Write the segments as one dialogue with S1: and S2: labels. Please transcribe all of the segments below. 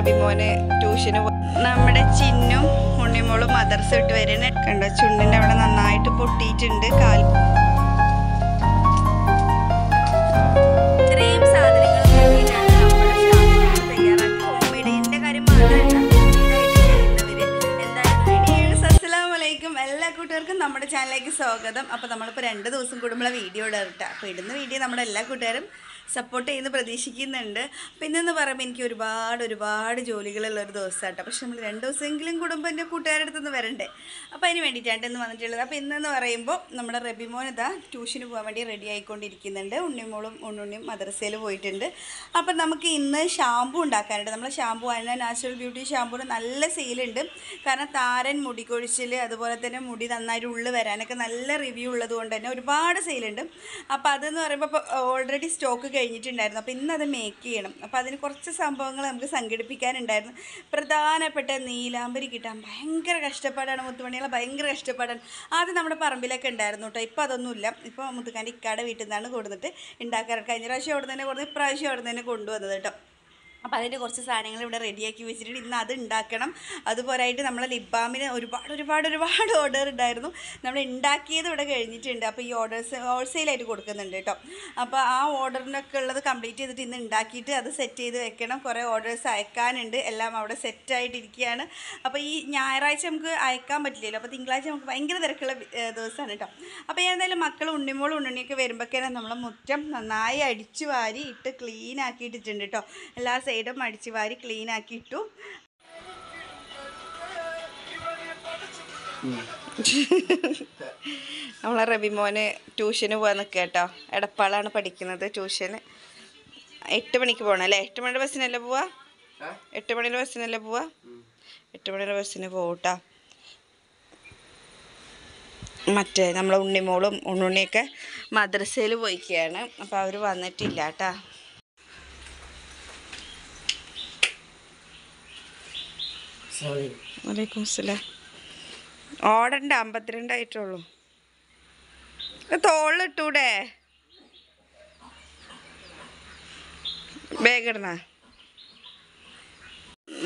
S1: റബിമോനെ ട്യൂഷന് നമ്മുടെ ചിന്നും ഉണ്ണിമോളും മദർസ് ഇട്ട് വരുന്ന കണ്ടോ ചുണ്ടിൻ്റെ അവിടെ നന്നായിട്ട് പൊട്ടിയിട്ടുണ്ട് കാൽ നമ്മുടെ ചാനലിലേക്ക് സ്വാഗതം അപ്പോൾ നമ്മളിപ്പോൾ രണ്ട് ദിവസം കൂടുമ്പോൾ വീഡിയോ ഇടാം അപ്പോൾ ഇടുന്ന വീഡിയോ നമ്മുടെ എല്ലാ കൂട്ടുകാരും സപ്പോർട്ട് ചെയ്യുന്ന പ്രതീക്ഷിക്കുന്നുണ്ട് പിന്നെന്ന് പറയുമ്പോൾ എനിക്ക് ഒരുപാട് ഒരുപാട് ജോലികളുള്ള ഒരു ദിവസമാട്ടോ പക്ഷെ നമ്മൾ രണ്ട് ദിവസമെങ്കിലും കുടുംബത്തിൻ്റെ കൂട്ടുകാരുടെ അടുത്തുനിന്ന് വരണ്ടേ അപ്പോൾ അതിന് വേണ്ടിയിട്ടാണ് ഇന്ന് വന്നിട്ടുള്ളത് അപ്പോൾ ഇന്നെന്ന് പറയുമ്പോൾ നമ്മുടെ റബിമോൻ ഇതാ ട്യൂഷന് പോകാൻ വേണ്ടി റെഡി ആയിക്കൊണ്ടിരിക്കുന്നുണ്ട് ഉണ്ണിമോളും ഉണ്ണുണ്ണിയും മദ്രസയിൽ പോയിട്ടുണ്ട് അപ്പം നമുക്ക് ഇന്ന് ഷാമ്പു ഉണ്ടാക്കാനുണ്ട് നമ്മൾ ഷാമ്പു അതിന് നാച്ചുറൽ ബ്യൂട്ടി ഷാമ്പൂന് നല്ല സെയിലുണ്ട് കാരണം താരൻ മുടി കൊഴിച്ചിൽ അതുപോലെ തന്നെ മുടി നന്നായിട്ട് ഉള്ളു വരാനൊക്കെ നല്ല റിവ്യൂ ഉള്ളത് കൊണ്ട് തന്നെ ഒരുപാട് സെയിലുണ്ട് അപ്പോൾ അതെന്ന് പറയുമ്പോൾ ഓൾറെഡി സ്റ്റോക്ക് കഴിഞ്ഞിട്ടുണ്ടായിരുന്നു അപ്പോൾ ഇന്നത് മേക്ക് ചെയ്യണം അപ്പോൾ അതിന് കുറച്ച് സംഭവങ്ങൾ നമുക്ക് സംഘടിപ്പിക്കാനുണ്ടായിരുന്നു പ്രധാനപ്പെട്ട നീലാമ്പരി കിട്ടാൻ ഭയങ്കര കഷ്ടപ്പാടാണ് മുത്തുമണികളെ ഭയങ്കര കഷ്ടപ്പാടാണ് ആദ്യം നമ്മുടെ പറമ്പിലൊക്കെ ഉണ്ടായിരുന്നു കേട്ടോ ഇപ്പോൾ അതൊന്നുമില്ല ഇപ്പോൾ മുത്തുക്കാൻ്റെ ഇക്കാടെ വീട്ടിൽ നിന്നാണ് കൊടുത്തിട്ട് ഉണ്ടാക്കാറ് കഴിഞ്ഞ പ്രാവശ്യം അവിടെ തന്നെ കൊടുത്ത് ഇപ്രാവശ്യം അവിടെ തന്നെ കൊണ്ടുവന്നത് കേട്ടോ അപ്പോൾ അതിൻ്റെ കുറച്ച് സാധനങ്ങൾ ഇവിടെ റെഡിയാക്കി വെച്ചിട്ടുണ്ട് ഇന്ന് അത് ഉണ്ടാക്കണം അതുപോലായിട്ട് നമ്മളെ ലിബാമിന് ഒരുപാട് ഒരുപാട് ഒരുപാട് ഓർഡർ ഉണ്ടായിരുന്നു നമ്മൾ ഉണ്ടാക്കിയത് ഇവിടെ കഴിഞ്ഞിട്ടുണ്ട് അപ്പോൾ ഈ ഓർഡേഴ്സ് ഹോൾസെയിലായിട്ട് കൊടുക്കുന്നുണ്ട് കേട്ടോ അപ്പോൾ ആ ഓർഡറിനൊക്കെ ഉള്ളത് കംപ്ലീറ്റ് ചെയ്തിട്ട് ഇന്ന് ഉണ്ടാക്കിയിട്ട് അത് സെറ്റ് ചെയ്ത് വെക്കണം കുറേ ഓർഡേഴ്സ് അയക്കാനുണ്ട് എല്ലാം അവിടെ സെറ്റായിട്ടിരിക്കുകയാണ് അപ്പോൾ ഈ ഞായറാഴ്ച നമുക്ക് അയക്കാൻ പറ്റില്ലല്ലോ അപ്പോൾ തിങ്കളാഴ്ച നമുക്ക് ഭയങ്കര തിരക്കുള്ള ദിവസമാണ് കേട്ടോ അപ്പോൾ ഏതായാലും മക്കൾ ഉണ്ണിമോളും ഉണ്ണിയൊക്കെ വരുമ്പോഴേക്കാണ് നമ്മൾ മുറ്റം നന്നായി അടിച്ചു വാരി ഇട്ട് ക്ലീൻ ആക്കിയിട്ടിട്ടുണ്ട് കേട്ടോ എല്ലാ സൈഡും അടിച്ചു വാരി ക്ലീൻ ആക്കി ഇട്ടു നമ്മളെ റബിമോന് ട്യൂഷന് പോകാൻ നിൽക്കുക കേട്ടോ എടപ്പാളാണ് പഠിക്കുന്നത് ട്യൂഷന് എട്ട് മണിക്ക് പോകണം അല്ലേ എട്ട് മണിയുടെ ബസ്സിനല്ലേ പോവാ എട്ട് മണിയുടെ ബസ്സിനല്ലേ പോവാ എട്ട് മണിയുടെ ബസ്സിന് പോകട്ടോ മറ്റേ നമ്മളെ ഉണ്ണിമോളും ഉണ്ണുണ്ണിയൊക്കെ മദ്രസയിൽ പോയിക്കുകയാണ് അപ്പോൾ അവർ വന്നിട്ടില്ല കേട്ടോ വലൈക്കും സലാം ഓടണ്ട അമ്പത്തിരണ്ടായിട്ടുള്ളു തോളിട്ടൂടെ ബേഗിടണ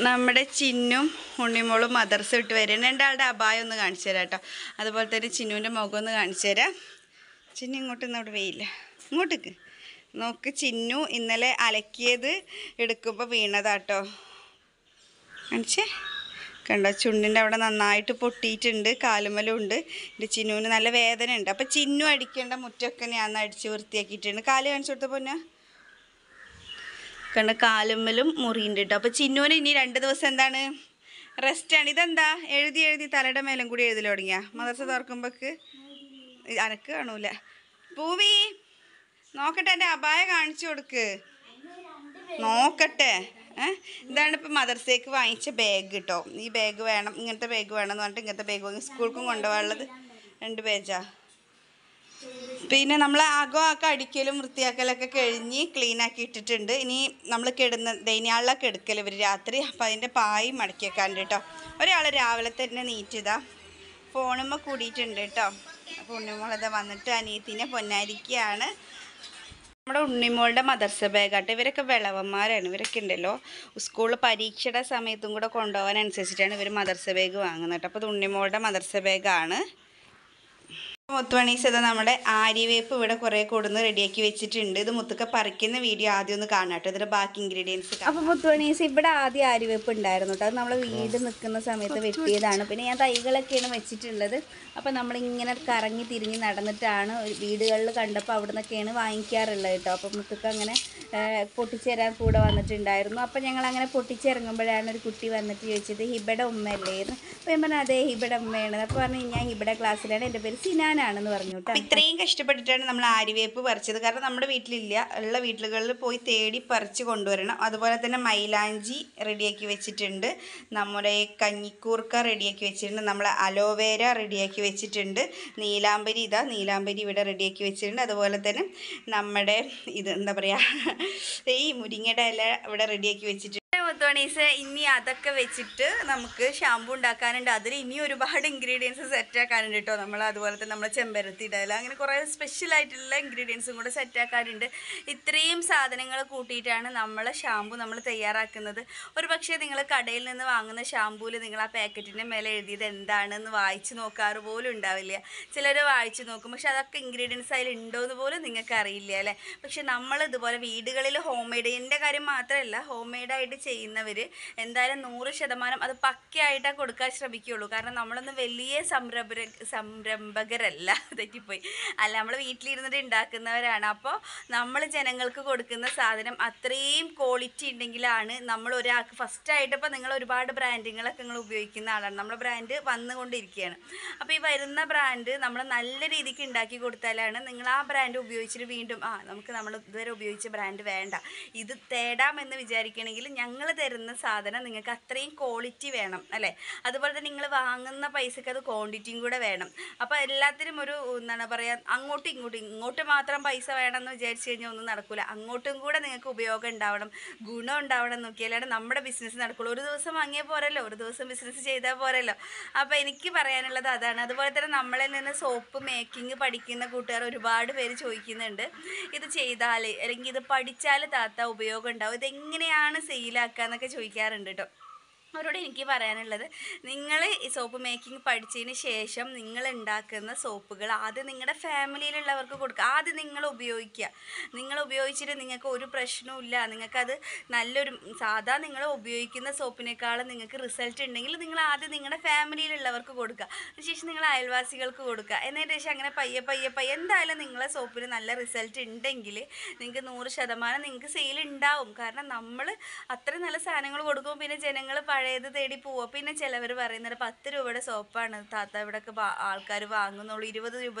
S1: നമ്മുടെ ചിന്നും ഉണ്ണിമോളും മദർസ് ഇട്ട് വരികയാണ് രണ്ടാളുടെ അപായം ഒന്ന് കാണിച്ചു തരാം കേട്ടോ അതുപോലെ തന്നെ ചിന്നുവിൻ്റെ മുഖം ഒന്ന് കാണിച്ചു തരാം ചിന്നു ഇങ്ങോട്ട് ഇന്നോട്ട് വെയില്ല ഇങ്ങോട്ടേക്ക് നോക്ക് ചിന്നു ഇന്നലെ അലക്കിയത് എടുക്കുമ്പോൾ വീണതാട്ടോ കാണിച്ചേ കണ്ടോ ചുണ്ടിൻ്റെ അവിടെ നന്നായിട്ട് പൊട്ടിയിട്ടുണ്ട് കാലുമലുണ്ട് ഉണ്ട് എൻ്റെ ചിന്നുവിന് നല്ല വേദന ഉണ്ട് അപ്പോൾ ചിന്നു അടിക്കേണ്ട മുറ്റൊക്കെ ഞാൻ അടിച്ച് വൃത്തിയാക്കിയിട്ടുണ്ട് കാല് കാണിച്ചു കൊടുത്ത പൊന്ന കണ്ട കാലുമ്മലും മുറിയുണ്ട് കേട്ടോ അപ്പോൾ ചിന്നുവിന് ഇനി രണ്ട് ദിവസം എന്താണ് റെസ്റ്റാണ് ഇതെന്താ എഴുതി എഴുതി തലയുടെ മേലും കൂടി എഴുതി തുടങ്ങിയ മദർസ തുറക്കുമ്പോക്ക് അനക്ക് കാണൂല പൂവി നോക്കട്ടെ എൻ്റെ അപായ കാണിച്ചു കൊടുക്ക് നോക്കട്ടെ ഇതാണ് ഇപ്പോൾ ഡേക്ക് വാങ്ങിച്ച ബാഗ് കേട്ടോ ഈ ബാഗ് വേണം ഇങ്ങനത്തെ ബാഗ് വേണം എന്ന് പറഞ്ഞിട്ട് ഇങ്ങനത്തെ ബാഗ് വാങ്ങി സ്കൂൾക്കും കൊണ്ടുപോകാനുള്ളത് രണ്ട് പേജാ പിന്നെ നമ്മൾ അകം ആ കടിക്കലും വൃത്തിയാക്കലൊക്കെ കഴിഞ്ഞ് ക്ലീൻ ആക്കി ഇട്ടിട്ടുണ്ട് ഇനി നമ്മൾ കിടന്ന് ദൈന്യാളിലൊക്കെ എടുക്കൽ ഇവർ രാത്രി അപ്പോൾ അതിൻ്റെ പായ് മടക്കി വെക്കാണ്ട് കേട്ടോ ഒരാൾ രാവിലെ തന്നെ ഇതാ ഫോണുമ്മ കൂടിയിട്ടുണ്ട് കേട്ടോ പൊണ്ണുമ്മളത് വന്നിട്ട് അനിയത്തിനെ പൊന്നായിരിക്കുകയാണ് നമ്മുടെ ഉണ്ണിമോളുടെ മദർസ ബാഗാട്ടെ ഇവരൊക്കെ വിളവന്മാരാണ് ഇവരൊക്കെ ഉണ്ടല്ലോ സ്കൂൾ പരീക്ഷയുടെ സമയത്തും കൂടെ കൊണ്ടുപോകാൻ അനുസരിച്ചിട്ടാണ് ഇവർ മദർസ ബാഗ് വാങ്ങുന്നത് അപ്പോൾ അത് ഉണ്ണിമോളുടെ മദർസ ബാഗാണ് മുത്തുമണീസ് ഇത് നമ്മുടെ ആര്യവേപ്പ് ഇവിടെ കുറേ കൂടുന്ന റെഡിയാക്കി വെച്ചിട്ടുണ്ട് ഇത് മുത്തുക്ക പറിക്കുന്ന വീഡിയോ ആദ്യം ഒന്ന് കാണാം ഇതിന്റെ ബാക്കി ഇൻഗ്രീഡിയൻസ് അപ്പോൾ മുത്തുമണീസ് ഇവിടെ ആദ്യം ആര്യവേപ്പ് ഉണ്ടായിരുന്നു കേട്ടോ അത് നമ്മൾ വീട് നിൽക്കുന്ന സമയത്ത് വെട്ടിയതാണ് പിന്നെ ഞാൻ തൈകളൊക്കെയാണ് വെച്ചിട്ടുള്ളത് അപ്പോൾ നമ്മളിങ്ങനെ കറങ്ങി തിരിഞ്ഞ് നടന്നിട്ടാണ് വീടുകളിൽ കണ്ടപ്പോൾ അവിടെ നിന്നൊക്കെയാണ് വാങ്ങിക്കാറുള്ളത് കേട്ടോ അപ്പോൾ മുത്തുക്ക അങ്ങനെ പൊട്ടിച്ചേരാൻ കൂടെ വന്നിട്ടുണ്ടായിരുന്നു അപ്പോൾ ഞങ്ങൾ അങ്ങനെ പൊട്ടിച്ചിറങ്ങുമ്പോഴാണ് ഒരു കുട്ടി വന്നിട്ട് ചോദിച്ചത് ഹിബയുടെ ഉമ്മയല്ലേ അപ്പോൾ ഞാൻ പറഞ്ഞു അതെ ഹിബയുടെ ഉമ്മയാണ് അപ്പോൾ പറഞ്ഞു ഞാൻ ഹിബയുടെ ക്ലാസ്സിലാണ് എൻ്റെ പേര് സിനാൻ വാങ്ങാനാണെന്ന് പറഞ്ഞു ഇത്രയും കഷ്ടപ്പെട്ടിട്ടാണ് നമ്മൾ ആര്യവേപ്പ് പറിച്ചത് കാരണം നമ്മുടെ വീട്ടിലില്ല ഉള്ള വീട്ടുകളിൽ പോയി തേടി പറിച്ച് കൊണ്ടുവരണം അതുപോലെ തന്നെ മൈലാഞ്ചി റെഡിയാക്കി വെച്ചിട്ടുണ്ട് നമ്മുടെ കഞ്ഞിക്കൂർക്ക റെഡിയാക്കി വെച്ചിട്ടുണ്ട് നമ്മൾ അലോവേര റെഡിയാക്കി വെച്ചിട്ടുണ്ട് നീലാംബരി ഇതാ നീലാംബരി ഇവിടെ റെഡിയാക്കി വെച്ചിട്ടുണ്ട് അതുപോലെ തന്നെ നമ്മുടെ ഇത് എന്താ പറയുക ഈ മുരിങ്ങയുടെ ഇല ഇവിടെ റെഡിയാക്കി വെച്ചിട്ടുണ്ട് മുത്തോണീസ് ഇനി അതൊക്കെ വെച്ചിട്ട് നമുക്ക് ഷാമ്പു ഉണ്ടാക്കാനുണ്ട് അതിൽ ഇനി ഒരുപാട് ഇൻഗ്രീഡിയൻസ് സെറ്റ് ആക്കാനുണ്ട് കേട്ടോ നമ്മൾ അതുപോലെ തന്നെ നമ്മളെ ചെമ്പരത്തി ഇടയിൽ അങ്ങനെ കുറേ സ്പെഷ്യൽ ആയിട്ടുള്ള ഇൻഗ്രീഡിയൻസും കൂടെ സെറ്റ് ആക്കാറുണ്ട് ഇത്രയും സാധനങ്ങൾ കൂട്ടിയിട്ടാണ് നമ്മളെ ഷാമ്പു നമ്മൾ തയ്യാറാക്കുന്നത് ഒരു പക്ഷേ നിങ്ങൾ കടയിൽ നിന്ന് വാങ്ങുന്ന ഷാമ്പൂവിൽ നിങ്ങൾ ആ പാക്കറ്റിൻ്റെ മേലെ എഴുതിയത് എന്താണെന്ന് വായിച്ച് നോക്കാറ് പോലും ഉണ്ടാവില്ല ചിലർ വായിച്ച് നോക്കും പക്ഷെ അതൊക്കെ ഇൻഗ്രീഡിയൻസ് അതിൽ ഉണ്ടോ എന്ന് പോലും നിങ്ങൾക്ക് അറിയില്ല അല്ലേ പക്ഷെ നമ്മൾ ഇതുപോലെ വീടുകളിൽ ഹോം മെയ്ഡ് എൻ്റെ കാര്യം മാത്രമല്ല ഹോം മെയ്ഡായിട്ട് ചെയ്യുന്നവർ എന്തായാലും നൂറ് ശതമാനം അത് പക്കയായിട്ടാണ് കൊടുക്കാൻ ശ്രമിക്കുകയുള്ളൂ കാരണം നമ്മളൊന്നും വലിയ സംരംഭ സംരംഭകരല്ല തെറ്റിപ്പോയി അല്ല നമ്മൾ വീട്ടിലിരുന്നിട്ട് ഉണ്ടാക്കുന്നവരാണ് അപ്പോൾ നമ്മൾ ജനങ്ങൾക്ക് കൊടുക്കുന്ന സാധനം അത്രയും ക്വാളിറ്റി ഉണ്ടെങ്കിലാണ് നമ്മൾ ഒരാൾക്ക് ഫസ്റ്റായിട്ട് ഇപ്പോൾ നിങ്ങൾ ഒരുപാട് ബ്രാൻഡുകളൊക്കെ നിങ്ങൾ ഉപയോഗിക്കുന്ന ആളാണ് നമ്മുടെ ബ്രാൻഡ് വന്നുകൊണ്ടിരിക്കുകയാണ് അപ്പോൾ ഈ വരുന്ന ബ്രാൻഡ് നമ്മൾ നല്ല രീതിക്ക് ഉണ്ടാക്കി കൊടുത്താലാണ് നിങ്ങൾ ആ ബ്രാൻഡ് ഉപയോഗിച്ചിട്ട് വീണ്ടും ആ നമുക്ക് നമ്മൾ ഇതുവരെ ഉപയോഗിച്ച ബ്രാൻഡ് വേണ്ട ഇത് തേടാമെന്ന് വിചാരിക്കണമെങ്കിൽ ഞാൻ ഞങ്ങൾ തരുന്ന സാധനം നിങ്ങൾക്ക് അത്രയും ക്വാളിറ്റി വേണം അല്ലേ അതുപോലെ തന്നെ നിങ്ങൾ വാങ്ങുന്ന പൈസക്ക് അത് ക്വാണ്ടിറ്റിയും കൂടെ വേണം അപ്പോൾ എല്ലാത്തിനും ഒരു എന്താണ് പറയുക അങ്ങോട്ടും ഇങ്ങോട്ടും ഇങ്ങോട്ട് മാത്രം പൈസ വേണമെന്ന് വിചാരിച്ചു കഴിഞ്ഞാൽ ഒന്നും നടക്കില്ല അങ്ങോട്ടും കൂടെ നിങ്ങൾക്ക് ഉപയോഗം ഉണ്ടാവണം ഗുണം ഉണ്ടാവണം നോക്കിയാലാണ് നമ്മുടെ ബിസിനസ് നടക്കുള്ളൂ ഒരു ദിവസം വാങ്ങിയാൽ പോരല്ലോ ഒരു ദിവസം ബിസിനസ് ചെയ്താൽ പോരല്ലോ അപ്പോൾ എനിക്ക് പറയാനുള്ളത് അതാണ് അതുപോലെ തന്നെ നമ്മളിൽ നിന്ന് സോപ്പ് മേക്കിംഗ് പഠിക്കുന്ന കൂട്ടുകാർ ഒരുപാട് പേര് ചോദിക്കുന്നുണ്ട് ഇത് ചെയ്താൽ അല്ലെങ്കിൽ ഇത് പഠിച്ചാൽ താത്ത ഉപയോഗം ഉണ്ടാവും ഇതെങ്ങനെയാണ് സെയിൽ മനസ്സിലാക്കുക എന്നൊക്കെ ചോദിക്കാറുണ്ട് കേട്ടോ അവരോട് എനിക്ക് പറയാനുള്ളത് നിങ്ങൾ ഈ സോപ്പ് മേക്കിംഗ് പഠിച്ചതിന് ശേഷം നിങ്ങൾ ഉണ്ടാക്കുന്ന സോപ്പുകൾ ആദ്യം നിങ്ങളുടെ ഫാമിലിയിലുള്ളവർക്ക് കൊടുക്കുക ആദ്യം നിങ്ങൾ ഉപയോഗിക്കുക നിങ്ങൾ ഉപയോഗിച്ചിട്ട് നിങ്ങൾക്ക് ഒരു പ്രശ്നവുമില്ല നിങ്ങൾക്കത് നല്ലൊരു സാധാ നിങ്ങൾ ഉപയോഗിക്കുന്ന സോപ്പിനേക്കാളും നിങ്ങൾക്ക് റിസൾട്ട് ഉണ്ടെങ്കിൽ നിങ്ങൾ ആദ്യം നിങ്ങളുടെ ഫാമിലിയിലുള്ളവർക്ക് കൊടുക്കുക അതിനുശേഷം നിങ്ങൾ അയൽവാസികൾക്ക് കൊടുക്കുക എന്നതിൻ്റെ ശേഷം അങ്ങനെ പയ്യെ പയ്യെ പയ്യെ എന്തായാലും നിങ്ങളെ സോപ്പിന് നല്ല റിസൾട്ട് ഉണ്ടെങ്കിൽ നിങ്ങൾക്ക് നൂറ് ശതമാനം നിങ്ങൾക്ക് സെയിൽ ഉണ്ടാവും കാരണം നമ്മൾ അത്രയും നല്ല സാധനങ്ങൾ കൊടുക്കുമ്പോൾ പിന്നെ ജനങ്ങൾ പഴയ പഴയത് തേടി പോവുക പിന്നെ ചിലവർ പറയുന്നത് പത്ത് രൂപയുടെ സോപ്പാണ് താത്ത ഇവിടെയൊക്കെ ആൾക്കാർ വാങ്ങുന്നുള്ളൂ ഇരുപത് രൂപ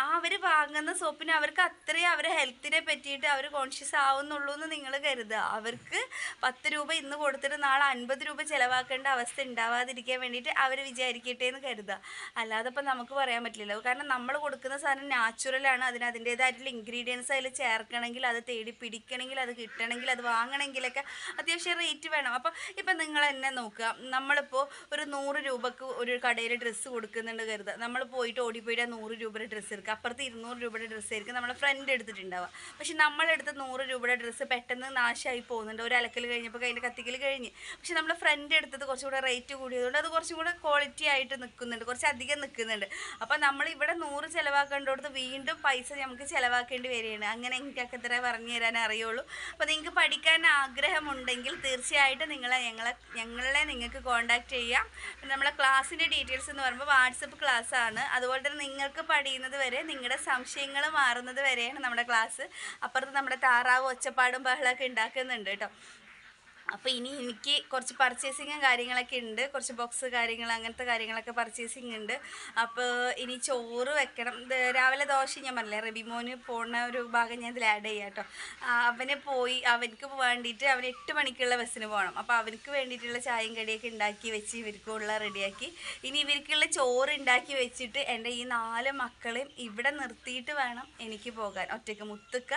S1: ആ അവർ വാങ്ങുന്ന സോപ്പിന് അവർക്ക് അത്രേ അവരെ ഹെൽത്തിനെ പറ്റിയിട്ട് അവർ കോൺഷ്യസ് ആവുന്നുള്ളൂ എന്ന് നിങ്ങൾ കരുതുക അവർക്ക് പത്ത് രൂപ ഇന്ന് കൊടുത്തിട്ട് നാളെ അൻപത് രൂപ ചിലവാക്കേണ്ട അവസ്ഥ ഉണ്ടാവാതിരിക്കാൻ വേണ്ടിയിട്ട് അവർ വിചാരിക്കട്ടെ എന്ന് കരുതുക അല്ലാതെ ഇപ്പം നമുക്ക് പറയാൻ പറ്റില്ലല്ലോ കാരണം നമ്മൾ കൊടുക്കുന്ന സാധനം നാച്ചുറലാണ് അതിന് അതിൻ്റേതായിട്ടുള്ള ഇൻഗ്രീഡിയൻസ് അതിൽ ചേർക്കണമെങ്കിൽ അത് തേടി പിടിക്കണമെങ്കിൽ അത് കിട്ടണമെങ്കിൽ അത് വാങ്ങണമെങ്കിലൊക്കെ അത്യാവശ്യം റേറ്റ് വേണം അപ്പം ഇപ്പം നിങ്ങൾ തന്നെ നോക്കുക നമ്മളിപ്പോൾ ഒരു നൂറ് രൂപക്ക് ഒരു കടയിൽ ഡ്രസ്സ് കൊടുക്കുന്നുണ്ട് കരുതുക നമ്മൾ പോയിട്ട് ഓടിപ്പോയിട്ട് നൂറ് രൂപയുടെ ഡ്രസ്സ് എടുക്കുക ആയിരിക്കും അപ്പുറത്ത് ഇരുന്നൂറ് രൂപയുടെ ഡ്രസ്സ് ആയിരിക്കും നമ്മുടെ ഫ്രണ്ട് എടുത്തിട്ടുണ്ടാവുക പക്ഷെ നമ്മളെടുത്ത് നൂറ് രൂപയുടെ ഡ്രസ്സ് പെട്ടെന്ന് നാശമായി പോകുന്നുണ്ട് ഒരു അലക്കൽ കഴിഞ്ഞപ്പോൾ അതിൻ്റെ കത്തിക്കൽ കഴിഞ്ഞ് പക്ഷെ നമ്മുടെ ഫ്രണ്ട് എടുത്തത് കൂടെ റേറ്റ് കൂടിയതുകൊണ്ട് അത് കുറച്ചും കൂടെ ക്വാളിറ്റി ആയിട്ട് നിൽക്കുന്നുണ്ട് കുറച്ച് അധികം നിൽക്കുന്നുണ്ട് അപ്പോൾ നമ്മൾ ഇവിടെ നൂറ് ചിലവാക്കേണ്ടടുത്ത് വീണ്ടും പൈസ നമുക്ക് ചിലവാക്കേണ്ടി വരികയാണ് അങ്ങനെ എനിക്കൊക്കെ ഇത്ര പറഞ്ഞു തരാൻ അറിയുള്ളൂ അപ്പോൾ നിങ്ങൾക്ക് പഠിക്കാൻ ആഗ്രഹമുണ്ടെങ്കിൽ തീർച്ചയായിട്ടും നിങ്ങളെ ഞങ്ങളെ ഞങ്ങളെ നിങ്ങൾക്ക് കോൺടാക്റ്റ് ചെയ്യാം നമ്മളെ ക്ലാസ്സിൻ്റെ ഡീറ്റെയിൽസ് എന്ന് പറയുമ്പോൾ വാട്സപ്പ് ക്ലാസ്സാണ് അതുപോലെ തന്നെ നിങ്ങൾക്ക് പഠിക്കുന്നത് വരെ നിങ്ങളുടെ സംശയങ്ങൾ മാറുന്നത് വരെയാണ് നമ്മുടെ ക്ലാസ് അപ്പുറത്ത് നമ്മുടെ താറാവ് ഒച്ചപ്പാടും ബഹളമൊക്കെ ഉണ്ടാക്കുന്നുണ്ട് കേട്ടോ അപ്പോൾ ഇനി എനിക്ക് കുറച്ച് പർച്ചേസിങ്ങും കാര്യങ്ങളൊക്കെ ഉണ്ട് കുറച്ച് ബോക്സ് കാര്യങ്ങൾ അങ്ങനത്തെ കാര്യങ്ങളൊക്കെ പർച്ചേസിങ് ഉണ്ട് അപ്പോൾ ഇനി ചോറ് വെക്കണം രാവിലെ ദോശ ഞാൻ പറഞ്ഞില്ലേ റബിമോന് പോണ ഒരു ഭാഗം ഞാൻ ഇതിൽ ആഡ് ചെയ്യാം കേട്ടോ അവനെ പോയി അവനക്ക് വേണ്ടിയിട്ട് അവൻ എട്ട് മണിക്കുള്ള ബസ്സിന് പോകണം അപ്പോൾ അവനക്ക് വേണ്ടിയിട്ടുള്ള ചായയും കടിയൊക്കെ ഉണ്ടാക്കി വെച്ച് ഇവർക്കുള്ള റെഡിയാക്കി ഇനി ഇവർക്കുള്ള ചോറ് ഉണ്ടാക്കി വെച്ചിട്ട് എൻ്റെ ഈ നാല് മക്കളെയും ഇവിടെ നിർത്തിയിട്ട് വേണം എനിക്ക് പോകാൻ ഒറ്റയ്ക്ക് മുത്തുക്ക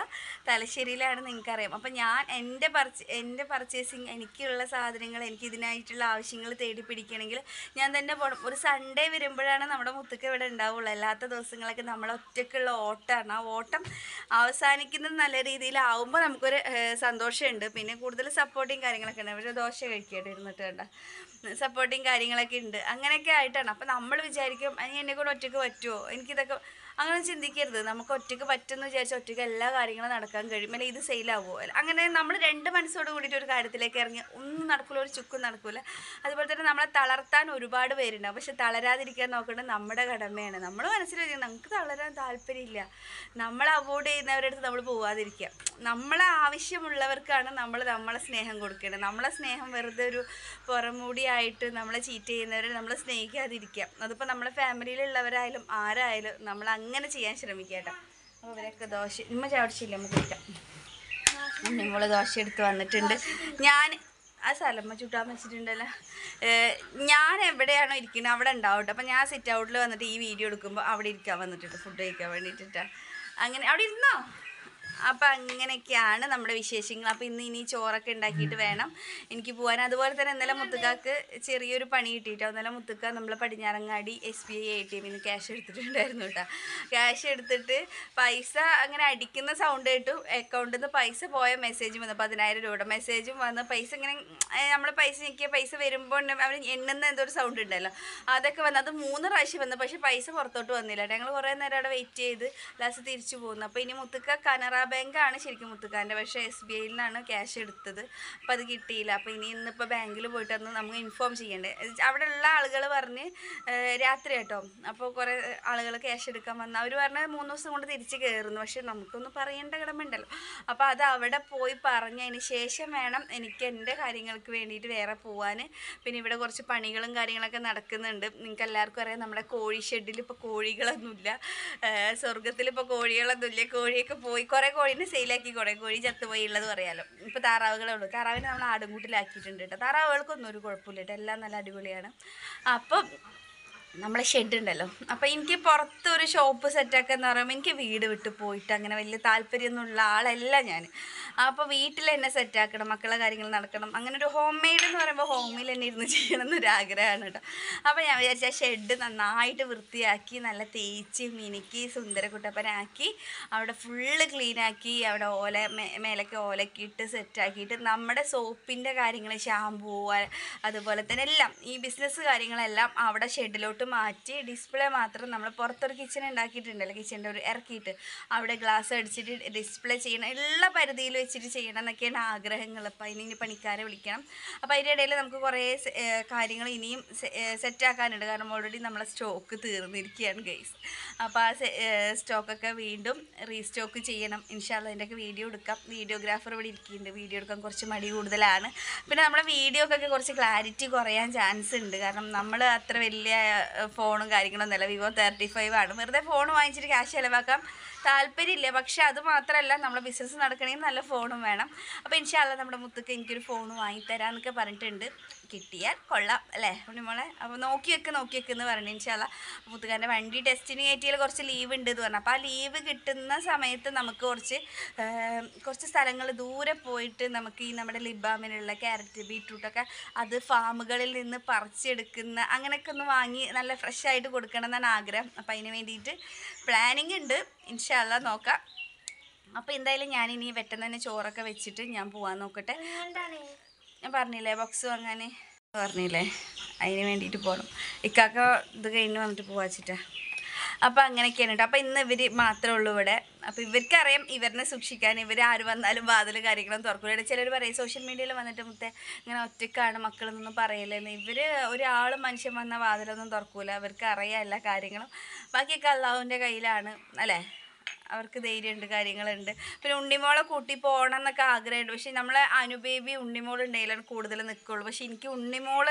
S1: തലശ്ശേരിയിലാണ് നിങ്ങൾക്കറിയാം അപ്പോൾ ഞാൻ എൻ്റെ പർച്ച എൻ്റെ പർച്ചേസിങ് എനിക്കുള്ള സാധനങ്ങൾ എനിക്ക് ഇതിനായിട്ടുള്ള ആവശ്യങ്ങൾ തേടി പിടിക്കണമെങ്കിൽ ഞാൻ തന്നെ പോകണം ഒരു സൺഡേ വരുമ്പോഴാണ് നമ്മുടെ മുത്തക്ക് ഇവിടെ ഉണ്ടാവുള്ളൂ അല്ലാത്ത ദിവസങ്ങളൊക്കെ നമ്മളൊറ്റയ്ക്കുള്ള ഓട്ടമാണ് ആ ഓട്ടം അവസാനിക്കുന്നത് നല്ല രീതിയിലാവുമ്പോൾ നമുക്കൊരു സന്തോഷമുണ്ട് പിന്നെ കൂടുതൽ സപ്പോർട്ടിങ് കാര്യങ്ങളൊക്കെ ഉണ്ട് പക്ഷേ ദോശ കഴിക്കട്ടെ ഇരുന്നിട്ട് വേണ്ട സപ്പോർട്ടിങ് കാര്യങ്ങളൊക്കെ ഉണ്ട് അങ്ങനെയൊക്കെ ആയിട്ടാണ് അപ്പം നമ്മൾ വിചാരിക്കും അനി എന്നെ കൂടെ ഒറ്റയ്ക്ക് പറ്റുമോ എനിക്കിതൊക്കെ അങ്ങനെ ചിന്തിക്കരുത് നമുക്ക് ഒറ്റയ്ക്ക് പറ്റുമെന്ന് വിചാരിച്ചാൽ ഒറ്റയ്ക്ക് എല്ലാ കാര്യങ്ങളും നടക്കാൻ കഴിയും അല്ലെങ്കിൽ ഇത് സെയിലാവുമോ അങ്ങനെ നമ്മൾ രണ്ട് മനസ്സോട് കൂടിയിട്ട് ഒരു കാര്യത്തിലേക്ക് ഇറങ്ങി ഒന്നും നടക്കില്ല ഒരു ചുക്കും നടക്കില്ല അതുപോലെ തന്നെ നമ്മളെ തളർത്താൻ ഒരുപാട് പേരുണ്ടാവും പക്ഷെ തളരാതിരിക്കാൻ നോക്കേണ്ടത് നമ്മുടെ കടമയാണ് നമ്മൾ മനസ്സിലായി നമുക്ക് തളരാൻ താല്പര്യമില്ല നമ്മൾ അവോയ്ഡ് ചെയ്യുന്നവരുടെ അടുത്ത് നമ്മൾ പോവാതിരിക്കുക നമ്മളെ ആവശ്യമുള്ളവർക്കാണ് നമ്മൾ നമ്മളെ സ്നേഹം കൊടുക്കേണ്ടത് നമ്മളെ സ്നേഹം വെറുതെ ഒരു പുറമൂടിയായിട്ട് നമ്മളെ ചീറ്റ് ചെയ്യുന്നവരെ നമ്മൾ സ്നേഹിക്കാതിരിക്കുക അതിപ്പോൾ നമ്മളെ ഫാമിലിയിലുള്ളവരായാലും ആരായാലും നമ്മൾ അങ്ങനെ ചെയ്യാൻ ശ്രമിക്കുക അപ്പോൾ ഇവരൊക്കെ ദോശ ഇമ്മ ചവിടിച്ചില്ല നമുക്ക് കുടിക്കാം നിങ്ങൾ ദോശ എടുത്ത് വന്നിട്ടുണ്ട് ഞാൻ ആ സ്ഥലമ്മ ചുട്ടാൻ വെച്ചിട്ടുണ്ടല്ലോ ഞാൻ എവിടെയാണോ ഇരിക്കുന്നത് അവിടെ ഉണ്ടാവും അപ്പോൾ ഞാൻ സിറ്റ് ഔട്ടിൽ വന്നിട്ട് ഈ വീഡിയോ എടുക്കുമ്പോൾ അവിടെ ഇരിക്കാൻ വന്നിട്ടുണ്ട് ഫുഡ് കഴിക്കാൻ വേണ്ടിയിട്ടിട്ടാണ് അങ്ങനെ അവിടെ ഇരുന്നോ അപ്പം അങ്ങനെയൊക്കെയാണ് നമ്മുടെ വിശേഷങ്ങൾ അപ്പം ഇന്ന് ഇനി ചോറൊക്കെ ഉണ്ടാക്കിയിട്ട് വേണം എനിക്ക് പോകാൻ അതുപോലെ തന്നെ ഇന്നലെ മുത്തുക്കാക്ക് ചെറിയൊരു പണി കിട്ടിയിട്ടോ ഇന്നലെ മുത്തുക്ക നമ്മളെ Padinjarangadi S B I A T എമ്മിൽ ക്യാഷ് എടുത്തിട്ടുണ്ടായിരുന്നു കേട്ടോ ക്യാഷ് എടുത്തിട്ട് പൈസ അങ്ങനെ അടിക്കുന്ന സൗണ്ട് കേട്ടു അക്കൗണ്ടിൽ നിന്ന് പൈസ പോയ മെസ്സേജ് വന്നു പതിനായിരം രൂപയുടെ മെസ്സേജും വന്ന് പൈസ ഇങ്ങനെ നമ്മൾ പൈസ ഞെക്കിയ പൈസ വരുമ്പോൾ അവർ എണ്ണുന്ന എന്തോ ഒരു സൗണ്ട് ഉണ്ടല്ലോ അതൊക്കെ വന്നത് അത് മൂന്ന് പ്രാവശ്യം വന്നു പക്ഷേ പൈസ പുറത്തോട്ട് വന്നില്ല ഞങ്ങൾ കുറേ നേരം അവിടെ വെയിറ്റ് ചെയ്ത് ലാസ്റ്റ് തിരിച്ചു പോകുന്നു അപ്പോൾ ഇനി മുത്തുക്ക കനറ ബാങ്കാണ് ശരിക്കും മുത്തുക്കാൻ്റെ പക്ഷേ എസ് ബി ഐയിൽ നിന്നാണ് ക്യാഷ് എടുത്തത് അപ്പോൾ അത് കിട്ടിയില്ല അപ്പോൾ ഇനി ഇന്നിപ്പോൾ ബാങ്കിൽ പോയിട്ട് അന്ന് നമുക്ക് ഇൻഫോം ചെയ്യണ്ടേ അവിടെ ഉള്ള ആളുകൾ പറഞ്ഞ് രാത്രി കേട്ടോ അപ്പോൾ കുറേ ആളുകൾ ക്യാഷ് എടുക്കാൻ വന്നു അവർ പറഞ്ഞാൽ മൂന്ന് ദിവസം കൊണ്ട് തിരിച്ച് കയറുന്നു പക്ഷേ നമുക്കൊന്നും പറയേണ്ട കിടമുണ്ടല്ലോ അപ്പോൾ അത് അവിടെ പോയി പറഞ്ഞതിന് ശേഷം വേണം എനിക്ക് എൻ്റെ കാര്യങ്ങൾക്ക് വേണ്ടിയിട്ട് വേറെ പോവാൻ പിന്നെ ഇവിടെ കുറച്ച് പണികളും കാര്യങ്ങളൊക്കെ നടക്കുന്നുണ്ട് നിങ്ങൾക്ക് എല്ലാവർക്കും അറിയാം നമ്മുടെ കോഴി ഷെഡിൽ ഇപ്പോൾ കോഴികളൊന്നുമില്ല സ്വർഗത്തിൽ ഇപ്പോൾ കോഴികളൊന്നുമില്ല കോഴിയൊക്കെ പോയി കുറേ കോഴീനെ സെയിലാക്കി കുറേ കോഴി ചത്തുപോയി ഉള്ളത് പറയാലോ ഇപ്പം താറാവുകളേ ഉള്ളൂ താറാവിനെ നമ്മൾ ആടുംകൂട്ടിലാക്കിയിട്ടുണ്ട് കേട്ടോ താറാവുകൾക്കൊന്നും ഒരു കുഴപ്പമില്ല കേട്ടോ എല്ലാം നല്ല അടിപൊളിയാണ് അപ്പം നമ്മളെ ഷെഡ് ഉണ്ടല്ലോ അപ്പോൾ എനിക്ക് പുറത്ത് ഒരു ഷോപ്പ് സെറ്റാക്കുക എന്ന് പറയുമ്പോൾ എനിക്ക് വീട് വിട്ട് പോയിട്ട് അങ്ങനെ വലിയ താല്പര്യമൊന്നുമുള്ള ആളല്ല ഞാൻ അപ്പോൾ വീട്ടിൽ തന്നെ സെറ്റാക്കണം മക്കളെ കാര്യങ്ങൾ നടക്കണം അങ്ങനെ ഒരു ഹോം മെയ്ഡ് എന്ന് പറയുമ്പോൾ ഹോമിൽ തന്നെ ഇരുന്ന് ചെയ്യണം എന്നൊരാഗ്രഹമാണ് ആഗ്രഹമാണ് കേട്ടോ അപ്പോൾ ഞാൻ വിചാരിച്ച ഷെഡ് നന്നായിട്ട് വൃത്തിയാക്കി നല്ല തേച്ച് മിനുക്കി സുന്ദരക്കുട്ടപ്പനാക്കി അവിടെ ഫുള്ള് ക്ലീനാക്കി അവിടെ ഓല മേലൊക്കെ ഓലക്കിയിട്ട് സെറ്റാക്കിയിട്ട് നമ്മുടെ സോപ്പിൻ്റെ കാര്യങ്ങൾ ഷാമ്പൂ അതുപോലെ തന്നെ എല്ലാം ഈ ബിസിനസ് കാര്യങ്ങളെല്ലാം അവിടെ ഷെഡിലോട്ട് മാറ്റി ഡിസ്പ്ലേ മാത്രം നമ്മൾ പുറത്തൊരു കിച്ചൺ ഉണ്ടാക്കിയിട്ടുണ്ടല്ലോ കിച്ചൻ്റെ ഒരു ഇറക്കിയിട്ട് അവിടെ ഗ്ലാസ് അടിച്ചിട്ട് ഡിസ്പ്ലേ ചെയ്യണം എല്ലാ പരിധിയിൽ വെച്ചിട്ട് ചെയ്യണം എന്നൊക്കെയാണ് ആഗ്രഹങ്ങൾ അപ്പം അതിന് ഇനി പണിക്കാരെ വിളിക്കണം അപ്പോൾ അതിൻ്റെ ഇടയിൽ നമുക്ക് കുറേ കാര്യങ്ങൾ ഇനിയും സെറ്റാക്കാനുണ്ട് കാരണം ഓൾറെഡി നമ്മളെ സ്റ്റോക്ക് തീർന്നിരിക്കുകയാണ് ഗൈസ് അപ്പോൾ ആ സ്റ്റോക്കൊക്കെ വീണ്ടും റീസ്റ്റോക്ക് ചെയ്യണം ഇൻഷാല്ല അതിൻ്റെയൊക്കെ വീഡിയോ എടുക്കാം വീഡിയോഗ്രാഫർ ഇവിടെ ഇരിക്കുന്നുണ്ട് വീഡിയോ എടുക്കാൻ കുറച്ച് മടി കൂടുതലാണ് പിന്നെ നമ്മുടെ വീഡിയോക്കൊക്കെ കുറച്ച് ക്ലാരിറ്റി കുറയാൻ ചാൻസ് ഉണ്ട് കാരണം നമ്മൾ അത്ര വലിയ ഫോണും കാര്യങ്ങളൊന്നുമല്ല വിവോ തേർട്ടി ഫൈവ് ആണ് വെറുതെ ഫോൺ വാങ്ങിച്ചിട്ട് ക്യാഷ് ചിലവാക്കാം താല്പര്യമില്ല പക്ഷേ അത് മാത്രമല്ല നമ്മൾ ബിസിനസ് നടക്കണമെങ്കിൽ നല്ല ഫോണും വേണം അപ്പോൾ ഇൻഷാല്ല നമ്മുടെ മുത്തുക്ക് എനിക്കൊരു ഫോൺ വാങ്ങിത്തരാമെന്നൊക്കെ പറഞ്ഞിട്ടുണ്ട് കിട്ടിയാൽ കൊള്ളാം അല്ലേ ഉണ്ണിമോളെ അപ്പോൾ നോക്കി വെക്ക് നോക്കി വെക്ക് എന്ന് പറഞ്ഞു ഇൻഷാല്ല മുത്തുകാരൻ്റെ വണ്ടി ടെസ്റ്റിന് കയറ്റിയാൽ കുറച്ച് ലീവ് ഉണ്ട് എന്ന് പറഞ്ഞു അപ്പോൾ ആ ലീവ് കിട്ടുന്ന സമയത്ത് നമുക്ക് കുറച്ച് കുറച്ച് സ്ഥലങ്ങൾ ദൂരെ പോയിട്ട് നമുക്ക് ഈ നമ്മുടെ ലിബാമിനുള്ള ക്യാരറ്റ് ബീട്രൂട്ടൊക്കെ അത് ഫാമുകളിൽ നിന്ന് പറിച്ചെടുക്കുന്ന അങ്ങനെയൊക്കെ ഒന്ന് വാങ്ങി നല്ല ഫ്രഷ് ആയിട്ട് കൊടുക്കണം എന്നാണ് ആഗ്രഹം അപ്പോൾ അതിന് വേണ്ടിയിട്ട് പ്ലാനിങ് ഉണ്ട് ഇൻഷല്ല നോക്കാം അപ്പൊ എന്തായാലും ഞാൻ ഇനി തന്നെ ചോറൊക്കെ വെച്ചിട്ട് ഞാൻ പോവാൻ നോക്കട്ടെ ഞാൻ പറഞ്ഞില്ലേ ബോക്സ് വാങ്ങാന് പറഞ്ഞില്ലേ അതിന് വേണ്ടിയിട്ട് പോകണം ഇക്കാക്ക ഇത് കഴിഞ്ഞ് വന്നിട്ട് പോവാച്ചിട്ടാ അപ്പോൾ അങ്ങനെയൊക്കെയാണ് കേട്ടോ അപ്പോൾ ഇന്ന് ഇവർ മാത്രമേ ഉള്ളൂ ഇവിടെ അപ്പോൾ ഇവർക്കറിയാം ഇവരെ സൂക്ഷിക്കാൻ ഇവർ ആര് വന്നാലും വാതിൽ കാര്യങ്ങളും തുറക്കൂല ചിലർ പറയും സോഷ്യൽ മീഡിയയിൽ വന്നിട്ട് മുത്തേ ഇങ്ങനെ ഒറ്റക്കാണ് മക്കളെന്നൊന്നും പറയില്ലെന്ന് ഇവര് ഒരാളും മനുഷ്യൻ വന്ന വാതിലൊന്നും തുറക്കൂല ഇവർക്ക് അറിയാം എല്ലാ കാര്യങ്ങളും ബാക്കിയൊക്കെ അള്ളാഹുവിന്റെ കയ്യിലാണ് അല്ലേ അവർക്ക് ധൈര്യമുണ്ട് കാര്യങ്ങളുണ്ട് പിന്നെ ഉണ്ണിമോളെ കൂട്ടി പോകണം എന്നൊക്കെ ആഗ്രഹമുണ്ട് പക്ഷേ നമ്മളെ അനുബേബി ഉണ്ണിമോൾ ഉണ്ടെങ്കിലാണ് കൂടുതൽ നിൽക്കുള്ളൂ പക്ഷേ എനിക്ക് ഉണ്ണിമോൾ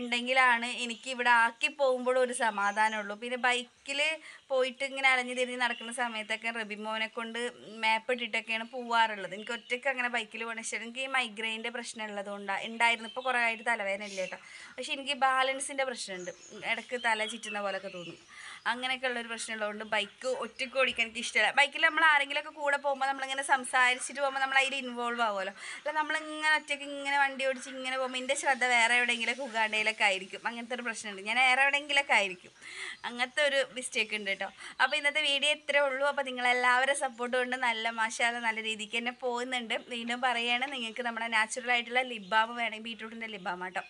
S1: ഉണ്ടെങ്കിലാണ് എനിക്ക് ഇവിടെ ആക്കി പോകുമ്പോഴും ഒരു സമാധാനമുള്ളൂ പിന്നെ ബൈക്കിൽ പോയിട്ട് ഇങ്ങനെ അലഞ്ഞു തിരിഞ്ഞ് നടക്കുന്ന സമയത്തൊക്കെ റബിമോനെ കൊണ്ട് മാപ്പ് പോവാറുള്ളത് എനിക്ക് ഒറ്റയ്ക്ക് അങ്ങനെ ബൈക്കിൽ പോകണ ഇഷ്ടം എനിക്ക് ഈ മൈഗ്രെയിൻ്റെ പ്രശ്നം ഉള്ളതുകൊണ്ടാണ് ഉണ്ടായിരുന്നു ഇപ്പോൾ കുറേ ആയിട്ട് തലവേദന ഇല്ല കേട്ടോ പക്ഷേ എനിക്ക് ബാലൻസിൻ്റെ പ്രശ്നമുണ്ട് ഇടയ്ക്ക് തല ചിറ്റുന്ന പോലെയൊക്കെ തോന്നും അങ്ങനെയൊക്കെ ഒരു പ്രശ്നമുള്ളതുകൊണ്ട് ബൈക്ക് ഒറ്റയ്ക്ക് ഓടിക്കാൻ എനിക്ക് ഇഷ്ടമില്ല ബൈക്കിൽ നമ്മൾ ആരെങ്കിലുമൊക്കെ കൂടെ പോകുമ്പോൾ നമ്മളിങ്ങനെ സംസാരിച്ചിട്ട് പോകുമ്പോൾ നമ്മൾ അതിൽ ഇൻവോൾവ് ആവുമല്ലോ അല്ല നമ്മളിങ്ങനെ ഒറ്റയ്ക്ക് ഇങ്ങനെ വണ്ടി ഓടിച്ച് ഇങ്ങനെ പോകുമ്പോൾ എൻ്റെ ശ്രദ്ധ വേറെ എവിടെയെങ്കിലൊക്കെ ഉഗാണ്ടയിലൊക്കെ ആയിരിക്കും അങ്ങനത്തെ ഒരു പ്രശ്നമുണ്ട് ഞാൻ വേറെ എവിടെയെങ്കിലൊക്കെ ആയിരിക്കും അങ്ങനത്തെ ഒരു മിസ്റ്റേക്ക് ഉണ്ട് കേട്ടോ അപ്പോൾ ഇന്നത്തെ വീഡിയോ ഇത്രേ ഉള്ളൂ അപ്പോൾ നിങ്ങളെല്ലാവരും സപ്പോർട്ട് കൊണ്ട് നല്ല മാഷാല നല്ല രീതിക്ക് തന്നെ പോകുന്നുണ്ട് വീണ്ടും പറയുകയാണ് നിങ്ങൾക്ക് നമ്മുടെ നാച്ചുറൽ ആയിട്ടുള്ള ലിബാമ് വേണമെങ്കിൽ ബീട്രൂട്ടിൻ്റെ ലിബാമ കേട്ടോ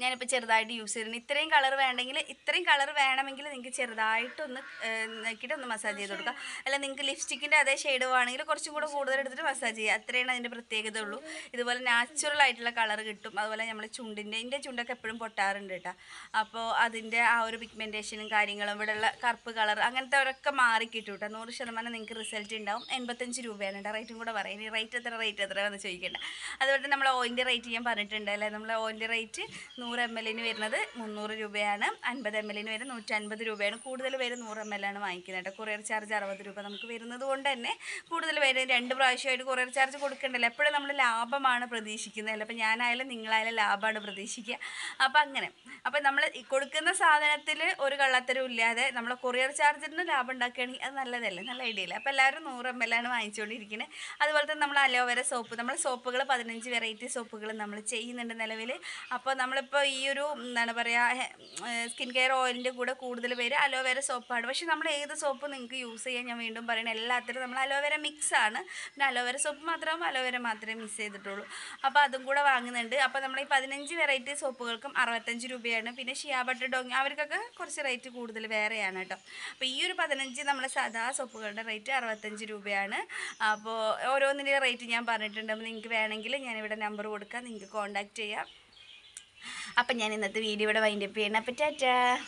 S1: ഞാനിപ്പോൾ ചെറുതായിട്ട് യൂസ് ചെയ്തിരുന്നു ഇത്രയും കളർ വേണ്ടെങ്കിൽ ഇത്രയും കളർ വേണമെങ്കിൽ നിങ്ങൾക്ക് ചെറുതായിട്ടൊന്ന് നോക്കിയിട്ട് ഒന്ന് മസാജ് ചെയ്ത് കൊടുക്കാം അല്ല നിങ്ങൾക്ക് ലിപ്സ്റ്റിക്കിൻ്റെ അതേ ഷെയ്ഡ് വേണമെങ്കിൽ കുറച്ചും കൂടെ കൂടുതൽ എടുത്തിട്ട് മസാജ് ചെയ്യുക അത്രയാണ് അതിൻ്റെ പ്രത്യേകത ഉള്ളൂ ഇതുപോലെ നാച്ചുറൽ ആയിട്ടുള്ള കളർ കിട്ടും അതുപോലെ നമ്മൾ ചുണ്ടിൻ്റെ എൻ്റെ ചുണ്ടൊക്കെ എപ്പോഴും പൊട്ടാറുണ്ട് കേട്ടോ അപ്പോൾ അതിൻ്റെ ആ ഒരു പിഗ്മെൻറ്റേഷനും കാര്യങ്ങളും ഇവിടെയുള്ള കറുപ്പ് കളർ അങ്ങനത്തെ അവരൊക്കെ മാറി കിട്ടും കേട്ടോ നൂറ് ശതമാനം നിങ്ങൾക്ക് റിസൾട്ട് ഉണ്ടാവും എൺപത്തഞ്ച് രൂപയാണ് കേട്ടോ റേറ്റും കൂടെ പറയാം റേറ്റ് എത്ര റേറ്റ് എത്ര എന്ന് ചോദിക്കേണ്ട അതുപോലെ തന്നെ നമ്മൾ ഓയിൻ്റെ റേറ്റ് ഞാൻ പറഞ്ഞിട്ടുണ്ട് അല്ലേ നമ്മൾ ഓയിൻ്റെ റേറ്റ് നൂറ് എം എല്ലിന് വരുന്നത് മുന്നൂറ് രൂപയാണ് അൻപത് എം എല്ലിന് വരുന്നത് നൂറ്റൻപത് രൂപയാണ് കൂടുതൽ പേര് നൂറ് എം എല്ലാണ് വാങ്ങിക്കുന്നത് കേട്ടോ കൊറിയർ ചാർജ് അറുപത് രൂപ നമുക്ക് വരുന്നത് കൊണ്ട് തന്നെ കൂടുതൽ പേര് രണ്ട് പ്രാവശ്യമായിട്ട് കൊറിയർ ചാർജ് കൊടുക്കണ്ടല്ലോ എപ്പോഴും നമ്മൾ ലാഭമാണ് പ്രതീക്ഷിക്കുന്നത് അല്ല അപ്പോൾ ഞാനായാലും നിങ്ങളായാലും ലാഭമാണ് പ്രതീക്ഷിക്കുക അപ്പം അങ്ങനെ അപ്പം നമ്മൾ കൊടുക്കുന്ന സാധനത്തിൽ ഒരു കള്ളത്തരവും ഇല്ലാതെ നമ്മളെ കൊറിയർ ചാർജിന് ലാഭം ഉണ്ടാക്കുകയാണെങ്കിൽ അത് നല്ലതല്ലേ നല്ല ഐഡിയ ഇല്ല അപ്പോൾ എല്ലാവരും നൂറ് എം എല്ലാണ് വാങ്ങിച്ചുകൊണ്ടിരിക്കുന്നത് അതുപോലെ തന്നെ നമ്മൾ അലോവേര സോപ്പ് നമ്മൾ സോപ്പുകൾ പതിനഞ്ച് വെറൈറ്റി സോപ്പുകൾ നമ്മൾ ചെയ്യുന്നുണ്ട് നിലവിൽ അപ്പോൾ നമ്മളിപ്പോൾ ഈ ഒരു എന്താണ് പറയുക സ്കിൻ കെയർ ഓയിലിൻ്റെ കൂടെ കൂടുതൽ പേര് അലോവേര സോപ്പാണ് പക്ഷേ നമ്മൾ ഏത് സോപ്പ് നിങ്ങൾക്ക് യൂസ് ചെയ്യാൻ ഞാൻ വീണ്ടും പറയണം എല്ലാത്തിനും നമ്മൾ അലോവേര മിക്സ് ആണ് പിന്നെ അലോവേര സോപ്പ് മാത്രം അലോവേര മാത്രമേ മിക്സ് ചെയ്തിട്ടുള്ളൂ അപ്പോൾ അതും കൂടെ വാങ്ങുന്നുണ്ട് അപ്പോൾ നമ്മൾ ഈ പതിനഞ്ച് വെറൈറ്റി സോപ്പുകൾക്കും അറുപത്തഞ്ച് രൂപയാണ് പിന്നെ ഷിയാ ബട്ടർ ഡോങ് അവർക്കൊക്കെ കുറച്ച് റേറ്റ് കൂടുതൽ വേറെയാണ് കേട്ടോ അപ്പോൾ ഈ ഒരു പതിനഞ്ച് നമ്മളെ സാധാ സോപ്പുകളുടെ റേറ്റ് അറുപത്തഞ്ച് രൂപയാണ് അപ്പോൾ ഓരോന്നിൻ്റെ റേറ്റ് ഞാൻ പറഞ്ഞിട്ടുണ്ട് അപ്പോൾ നിങ്ങൾക്ക് വേണമെങ്കിൽ ഞാനിവിടെ നമ്പർ കൊടുക്കാം നിങ്ങൾക്ക് കോൺടാക്റ്റ് ചെയ്യാം അപ്പം ഞാൻ ഇന്നത്തെ വീഡിയോ ഇവിടെ വൈൻഡപ്പ് ചെയ്യണം അപ്പം ടാറ്റാ